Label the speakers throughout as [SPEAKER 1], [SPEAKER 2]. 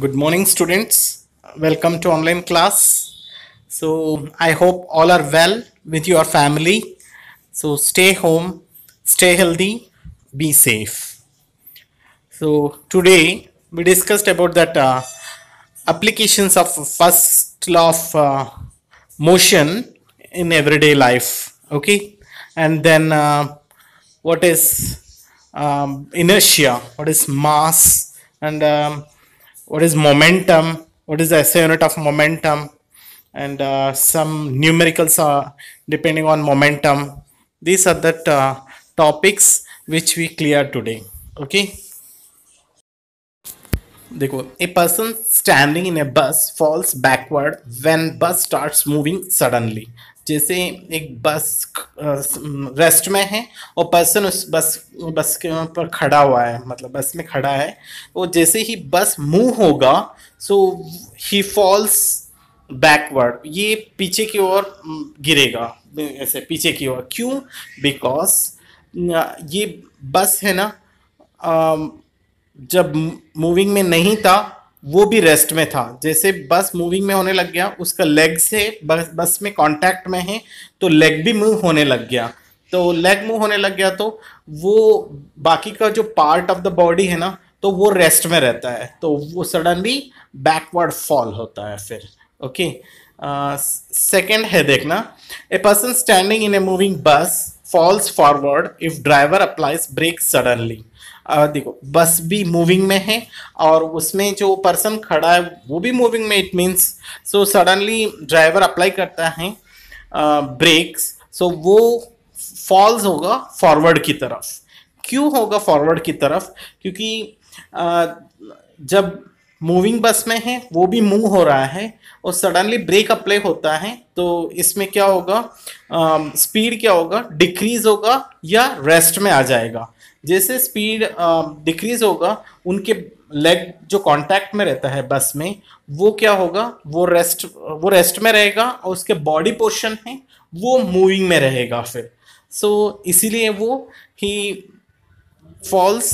[SPEAKER 1] good morning students welcome to online class so i hope all are well with your family so stay home stay healthy be safe so today we discussed about that uh, applications of first law of uh, motion in everyday life okay and then uh, what is um, inertia what is mass and um, what is momentum, what is the SI unit of momentum, and uh, some numericals are depending on momentum. These are the uh, topics which we clear today. Okay. देखो a person standing in a bus falls backward when bus starts moving suddenly जैसे एक बस rest में है और person उस बस बस के ऊपर खड़ा हुआ है मतलब बस में खड़ा है वो जैसे ही बस मूव होगा सो ही फॉल्स बैकवर्ड ये पीछे की ओर गिरेगा ऐसे पीछे की ओर क्यों बिकॉज ये बस है ना जब मूविंग में नहीं था वो भी रेस्ट में था जैसे बस मूविंग में होने लग गया उसका लेग से बस बस में कांटेक्ट में है तो लेग भी मूव होने लग गया तो लेग मूव होने लग गया तो वो बाकी का जो पार्ट ऑफ द बॉडी है ना तो वो रेस्ट में रहता है तो वो सडनली बैकवर्ड फॉल होता है फिर ओके सेकेंड है देखना a person standing in a moving bus falls forward if driver applies brake suddenly देखो बस भी मूविंग में है और उसमें जो पर्सन खड़ा है वो भी मूविंग में it means so suddenly driver apply करता है ब्रेक्स सो so वो फॉल्स होगा फॉरवर्ड की तरफ क्यों होगा फॉरवर्ड की तरफ क्योंकि आ, जब मूविंग बस में है वो भी मूव हो रहा है और सडनली ब्रेक अप्लाई होता है तो इसमें क्या होगा स्पीड क्या होगा डिक्रीज होगा या रेस्ट में आ जाएगा जैसे स्पीड डिक्रीज होगा उनके लेग जो कांटेक्ट में रहता है बस में वो क्या होगा वो रेस्ट वो रेस्ट में रहेगा और उसके बॉडी पोर्शन है वो मूविंग में रहेगा फिर सो so, इसीलिए वो ही falls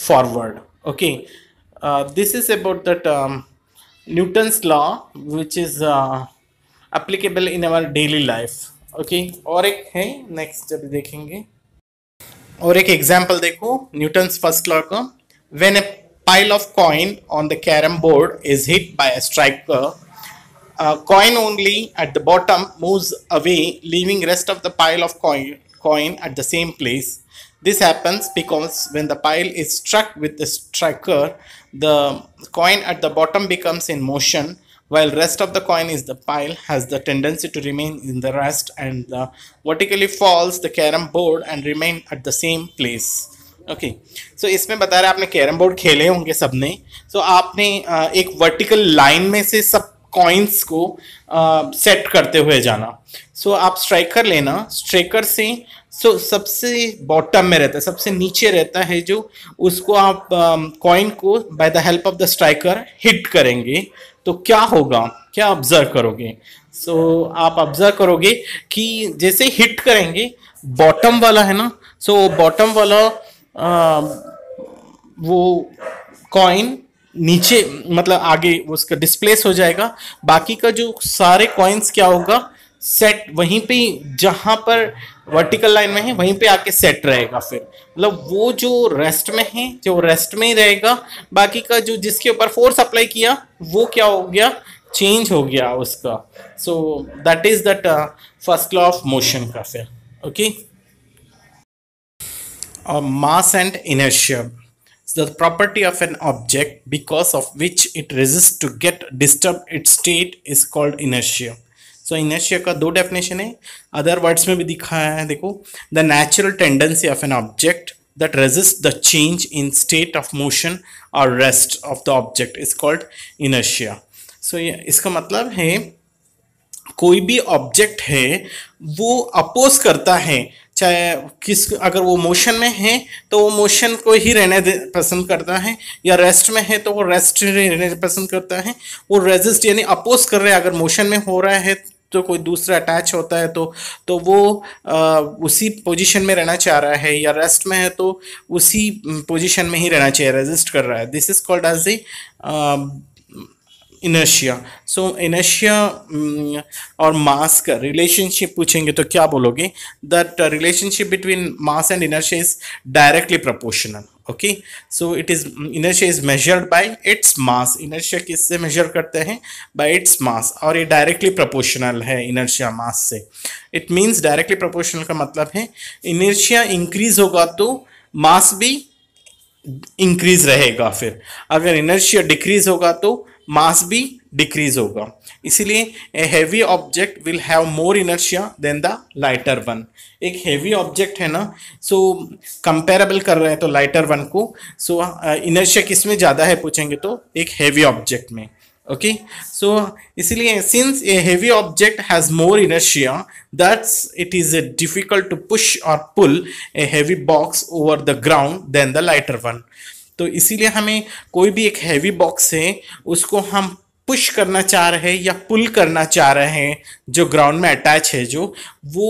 [SPEAKER 1] forward okay this is about the term Newton's law which is applicable in our daily life okay और एक है नेक्स्ट जब देखेंगे और एक एग्जाम्पल देखो न्यूटन फर्स्ट लॉ का when a pile of coin on the carrom board is hit by a coin only at the bottom move away leaving rest of the pile of coin at the same place this happens because when the pile is struck with striker the coin at the bottom becomes in motion while rest of the coin is the pile has the tendency to remain in the rest and vertically falls the carom board and remain at the same place okay so इसमें बता रहा है आपने carrom board खेले होंगे सबने सो so, आपने एक वर्टिकल लाइन में से सब कॉइन्स को सेट करते हुए जाना सो so, आप स्ट्राइकर लेना स्ट्राइकर से सो so, सबसे बॉटम में रहता है सबसे नीचे रहता है जो उसको आप कॉइन uh, को by the help of the striker hit करेंगे तो क्या होगा क्या ऑब्जर्व करोगे सो so, आप ऑब्जर्व करोगे कि जैसे हिट करेंगे बॉटम वाला है ना सो so, बॉटम वाला uh, वो कॉइन नीचे मतलब आगे उसका डिस्प्लेस हो जाएगा बाकी का जो सारे कॉइन्स क्या होगा सेट वहीं पे जहां पर वर्टिकल लाइन में है वहीं पे आके सेट रहेगा फिर मतलब वो जो रेस्ट में है जो रेस्ट में ही रहेगा बाकी का जो जिसके ऊपर फोर्स अप्लाई किया वो क्या हो गया चेंज हो गया उसका so that is that first law of motion का फिर ओके और mass and inertia the property of an object because of which it resists to get disturbed its state is called inertia so inertia का दो definition है other words में भी दिखाया है देखो the natural tendency of an object that resist the change in state of motion और rest of the object is called inertia so इसका मतलब है कोई भी ऑब्जेक्ट है वो अपोज करता है चाहे किस अगर वो मोशन में है तो वो मोशन को तो ही रहने पसंद करता है या रेस्ट में है तो वो रेस्ट रहने पसंद करता है वो रेजिस्ट यानी अपोज कर रहे हैं अगर मोशन में हो रहा है तो कोई दूसरा अटैच होता है तो तो वो आ, उसी पोजीशन में रहना चाह रहा है या रेस्ट में है तो उसी पोजीशन में ही रहना चाहिए रेजिस्ट कर रहा है this is called as a inertia so inertia mm, और मास का रिलेशनशिप पूछेंगे तो क्या बोलोगे that relationship between mass and inertia is directly proportional okay so it is inertia is measured by its mass inertia किससे measure करते हैं by its mass और ये डायरेक्टली प्रोपोर्शनल है इनर्शिया मास से इट मींस डायरेक्टली प्रोपोर्शनल का मतलब है इनर्शिया इंक्रीज होगा तो मास भी इंक्रीज रहेगा फिर अगर इनर्शिया डिक्रीज होगा तो मास भी डिक्रीज होगा इसीलिए a heavy object will have more inertia than the lighter one एक हैवी ऑब्जेक्ट है ना सो कंपेरेबल कर रहे हैं तो लाइटर वन को सो इनर्शिया uh, किस में ज़्यादा है पूछेंगे तो एक हैवी ऑब्जेक्ट में ओके सो इसलिए since a heavy object has more inertia that's it is difficult to push और pull a heavy box over the ground than the lighter one तो इसीलिए हमें कोई भी एक हैवी बॉक्स है उसको हम पुश करना चाह रहे हैं या पुल करना चाह रहे हैं जो ग्राउंड में अटैच है जो वो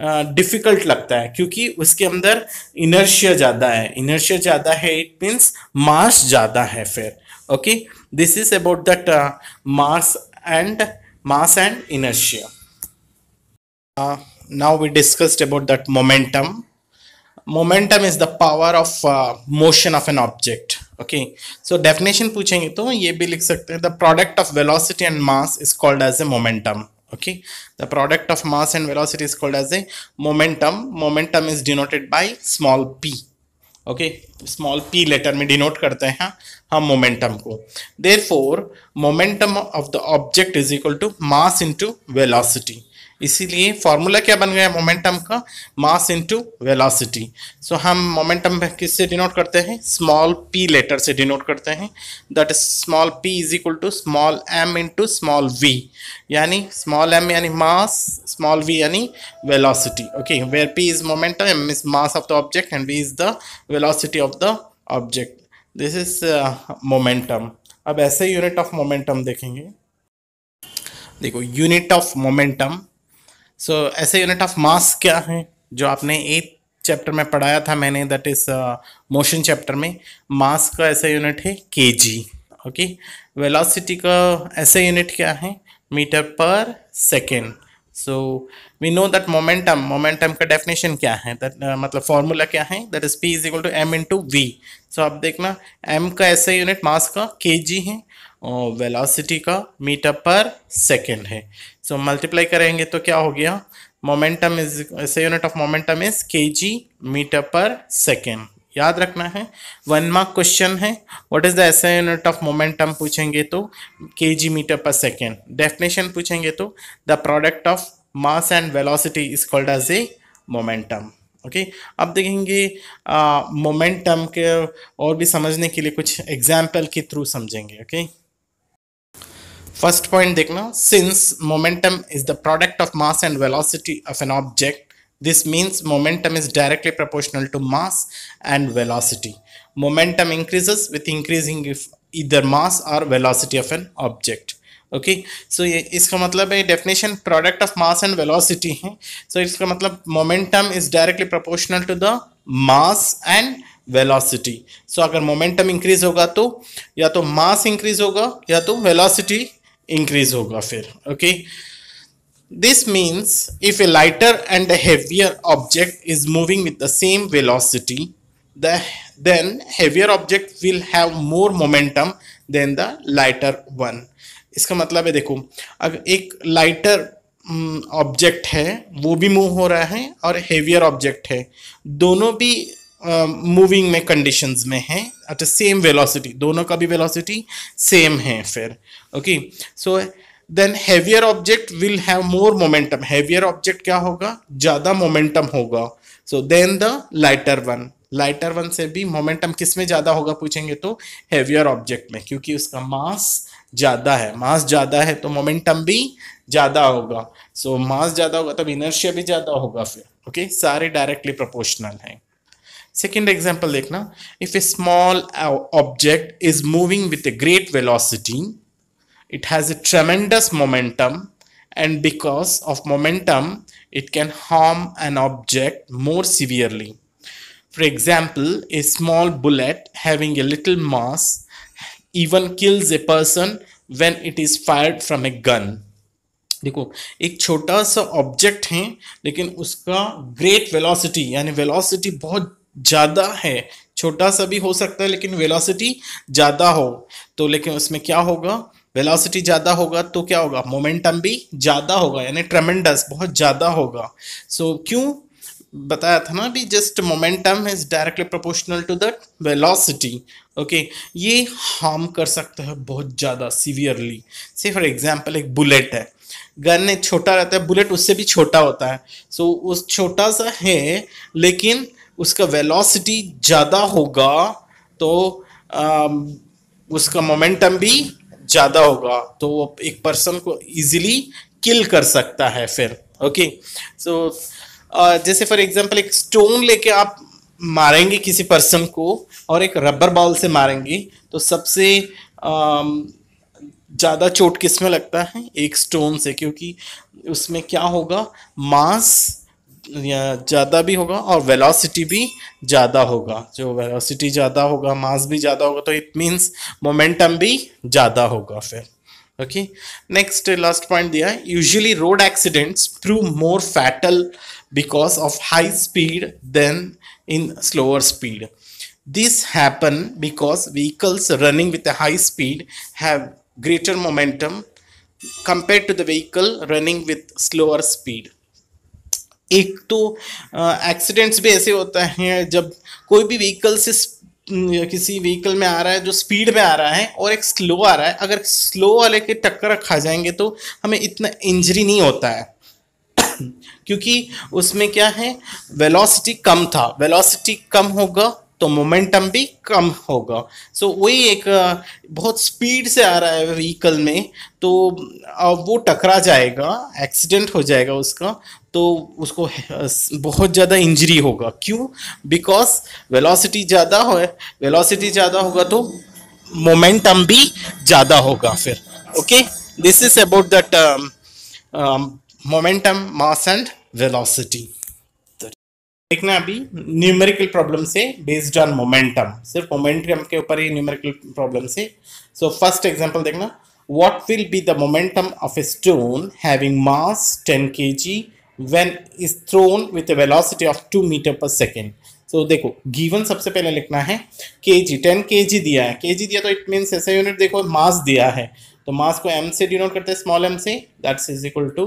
[SPEAKER 1] डिफ़िकल्ट uh, लगता है क्योंकि उसके अंदर इनर्शिया ज़्यादा है इनर्शिया ज़्यादा है इट मीन्स मास ज़्यादा है फिर okay this is about that uh, mass and mass and inertia uh, now we discussed about that momentum momentum is the power of uh, motion of an object okay so definition puchenge to ye bhi likh sakte the product of velocity and mass is called as a momentum okay the product of mass and velocity is called as a momentum momentum is denoted by small p okay small P letter में denote करते हैं हम momentum को therefore momentum of the object is equal to mass into velocity इसीलिए formula क्या बन गया momentum का मास इनटू वेलोसिटी सो हम मोमेंटम किससे डिनोट करते हैं स्मॉल पी लेटर से डिनोट करते हैं that is small p is equal to small m into small v यानी स्मॉल एम यानी मास स्मॉल वी यानी velocity okay where p is momentum m is mass of the object and v is the velocity of the object this is momentum अब SI unit of momentum देखेंगे देखो unit of momentum so so, SI unit of मास क्या हैं जो आपने एथ chapter में पढ़ाया था मैंने दैट इज मोशन चैप्टर में मास का ऐसा यूनिट है के जी ओके वेलोसिटी का ऐसा यूनिट क्या है meter per second so we know that momentum momentum का डेफिनेशन क्या है दैट uh, मतलब फॉर्मूला क्या है that is p is equal to m into v so आप देखना एम का ऐसा यूनिट मास का के जी है वेलासिटी का मीटर पर सेकेंड है सो so, मल्टीप्लाई करेंगे तो क्या हो गया momentum is SI unit of momentum is K ji metre per second याद रखना है वन मार्क क्वेश्चन है what is the SI unit of momentum पूछेंगे तो के जी मीटर पर सेकेंड डेफिनेशन पूछेंगे तो the product of mass and velocity is called as a momentum okay okay? अब देखेंगे मोमेंटम के और भी समझने के लिए कुछ एग्जाम्पल के थ्रू समझेंगे ओके okay? फर्स्ट पॉइंट देखना since momentum is the product of mass and velocity of an object means momentum is directly directly to mass and and momentum increases with increasing if either mass और velocity of an object okay so ये इसका मतलब है definition product of mass and velocity है so so, इसका मतलब momentum is directly proportional to the mass and velocity so अगर momentum increase होगा तो या तो मास इंक्रीज होगा या तो वेलोसिटी इंक्रीज होगा फिर okay this means if a lighter and a heavier object is moving with the same velocity then heavier object will have more momentum than the lighter one इसका मतलब है देखो अगर एक लाइटर ऑब्जेक्ट mm, है वो भी मूव हो रहा है और हेवियर ऑब्जेक्ट है दोनों भी मूविंग um, में कंडीशंस में हैं एट सेम वेलोसिटी दोनों का भी वेलोसिटी सेम है फिर okay so then heavier object will have more momentum heavier object क्या होगा ज़्यादा मोमेंटम होगा so then the lighter one lighter one से भी मोमेंटम किस में ज़्यादा होगा पूछेंगे तो हैवियर ऑब्जेक्ट में क्योंकि उसका मास ज़्यादा है मास ज़्यादा है तो मोमेंटम भी ज़्यादा होगा सो so, मास ज़्यादा होगा तब इनर्शिया भी ज़्यादा होगा फिर ओके okay? सारे डायरेक्टली प्रोपोर्शनल हैं सेकेंड एग्जाम्पल देखना if a small object is moving with a great velocity it has a tremendous momentum and because of momentum it can harm an object more severely for example a small bullet having a little mass even kills a person when it is fired from a gun देखो एक छोटा सा object है लेकिन उसका great velocity यानी velocity बहुत ज़्यादा है छोटा सा भी हो सकता है लेकिन वेलोसिटी ज़्यादा हो तो लेकिन उसमें क्या होगा वेलोसिटी ज़्यादा होगा तो क्या होगा मोमेंटम भी ज़्यादा होगा यानी ट्रमेंडस बहुत ज़्यादा होगा सो so, क्यों बताया था ना भी just momentum is directly proportional to that velocity okay ये हार्म कर सकता है बहुत ज़्यादा सीवियरली से फॉर एग्जाम्पल एक बुलेट है गन एक छोटा रहता है बुलेट उससे भी छोटा होता है सो so, उस छोटा सा है लेकिन उसका वेलोसिटी ज़्यादा होगा तो आ, um, उसका मोमेंटम भी ज़्यादा होगा तो वो एक पर्सन को इजीली किल कर सकता है फिर ओके सो जैसे फॉर एग्जांपल एक स्टोन लेके आप मारेंगे किसी पर्सन को और एक रबर बॉल से मारेंगे तो सबसे ज़्यादा चोट किस में लगता है एक स्टोन से क्योंकि उसमें क्या होगा मांस ज़्यादा भी होगा और वेलोसिटी भी ज़्यादा होगा जो वेलोसिटी ज़्यादा होगा मास भी ज़्यादा होगा तो इट मींस मोमेंटम भी ज़्यादा होगा फिर ओके नेक्स्ट लास्ट पॉइंट दिया है usually road accidents prove more fatal because of high speed than in slower speed this happen because vehicles running with high speed have greater momentum compare to the vehicle running with slower speed एक तो accidents भी ऐसे होते हैं जब कोई भी vehicle से किसी व्हीकल में आ रहा है जो स्पीड में आ रहा है और एक स्लो आ रहा है अगर स्लो वाले के टक्कर खा जाएंगे तो हमें इतना इंजरी नहीं होता है क्योंकि उसमें क्या है वेलोसिटी कम था वेलोसिटी कम होगा तो मोमेंटम भी कम होगा सो so, वही एक बहुत स्पीड से आ रहा है व्हीकल में तो वो टकरा जाएगा एक्सीडेंट हो जाएगा उसका तो उसको बहुत ज़्यादा इंजरी होगा क्यों बिकॉज वेलोसिटी ज़्यादा हो वेलोसिटी ज़्यादा होगा तो मोमेंटम भी ज़्यादा होगा फिर okay this is about that momentum mass and velocity देखना अभी न्यूमेरिकल प्रॉब्लम से बेस्ड ऑन मोमेंटम सिर्फ मोमेंटम के ऊपर ही न्यूमेरिकल प्रॉब्लम से सो फर्स्ट एग्जांपल देखना what will be the momentum of a stone having mass 10 KG when is thrown with a velocity of 2 meter per second. So so, देखो given सबसे पहले लिखना है के जी टेन के जी दिया है के जी दिया तो इट मीन्स ऐसा यूनिट देखो मास दिया है तो मास को एम से डिनोट करते हैं स्मॉल एम से that's is equal to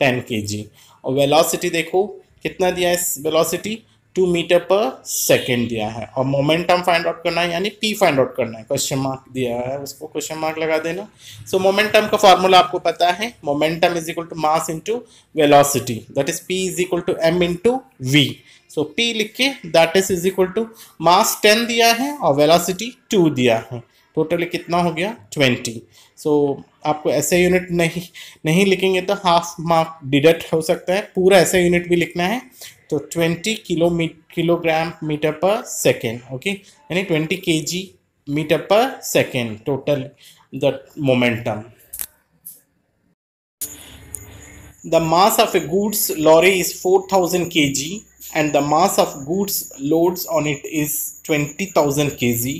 [SPEAKER 1] ten K G और वेलोसिटी देखो कितना दिया है velocity two meter per second दिया है और मोमेंटम फाइंड आउट करना है यानी पी फाइंड आउट करना है क्वेश्चन मार्क दिया है उसको क्वेश्चन मार्क लगा देना सो मोमेंटम का फॉर्मूला आपको पता है momentum is equal to mass into velocity that is p is equal to m into v so p लिख के that is is equal to mass ten दिया है और वेलासिटी टू दिया है टोटली कितना हो गया ट्वेंटी सो so, आपको ऐसे यूनिट नहीं नहीं लिखेंगे तो हाफ मार्क डिडक्ट हो सकता है पूरा ऐसे यूनिट भी लिखना है So 20 kilo kilogram meter per second okay यानी 20 kg meter per second total the momentum. The mass of a goods lorry is 4000 kg and the mass of goods loads on it is 20,000 kg.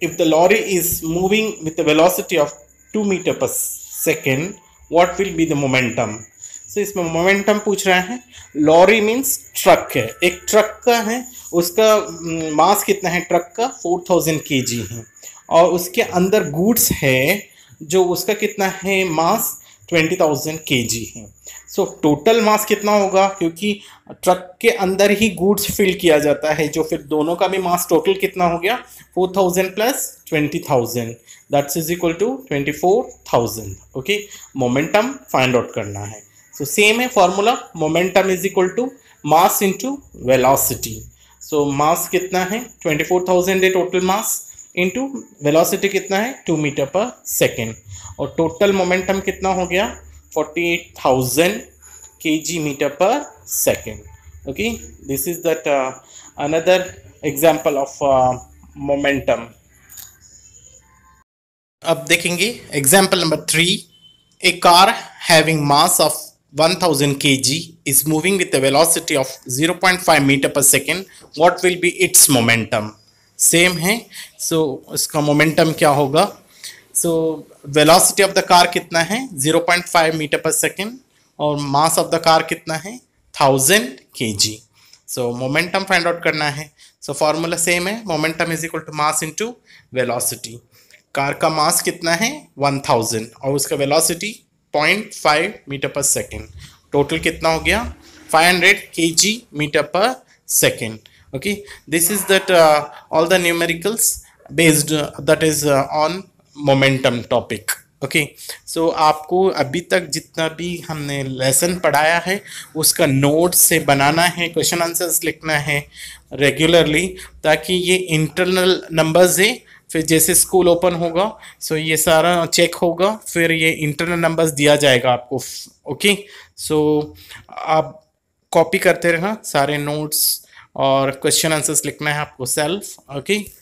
[SPEAKER 1] If the lorry is moving with a velocity of 2 meter per second, what will be the momentum? So so, इसमें momentum पूछ रहे हैं lorry means truck है एक truck का है उसका मास कितना है ट्रक का फोर थाउजेंड के जी है और उसके अंदर गुड्स है जो उसका कितना है मास ट्वेंटी थाउजेंड के जी है सो so, टोटल मास कितना होगा क्योंकि ट्रक के अंदर ही गुड्स फिल किया जाता है जो फिर दोनों का भी मास टोटल कितना हो गया four thousand plus twenty thousand that's is equal to twenty four thousand okay momentum find out करना है सो सेम है formula momentum is equal to mass into velocity so mass कितना है ट्वेंटी फोर थाउजेंड है total mass into velocity कितना है two meter per second और total momentum कितना हो गया forty eight thousand K ji metre per second okay this is that another example of momentum अब देखेंगे example number three a car having mass of 1000 kg is moving with a velocity of 0.5 meter per second what will be its momentum same है so इसका momentum क्या होगा so velocity of the car कितना है 0.5 meter per second और mass of the car कितना है 1000 kg so momentum find out करना है so formula same है momentum is equal to mass into velocity car का मास कितना है 1000 और उसका velocity point five metre per second total कितना हो गया five hundred k ji metre per second okay this is that all the numericals based that is on momentum topic okay okay, so so, आपको अभी तक जितना भी हमने lesson पढ़ाया है उसका नोट से बनाना है क्वेश्चन आंसर्स लिखना है रेगुलरली ताकि ये इंटरनल नंबर्स है फिर जैसे स्कूल ओपन होगा सो ये सारा चेक होगा फिर ये इंटरनल नंबर्स दिया जाएगा आपको ओके सो आप कॉपी करते रहना सारे नोट्स और क्वेश्चन आंसर्स लिखना है आपको सेल्फ ओके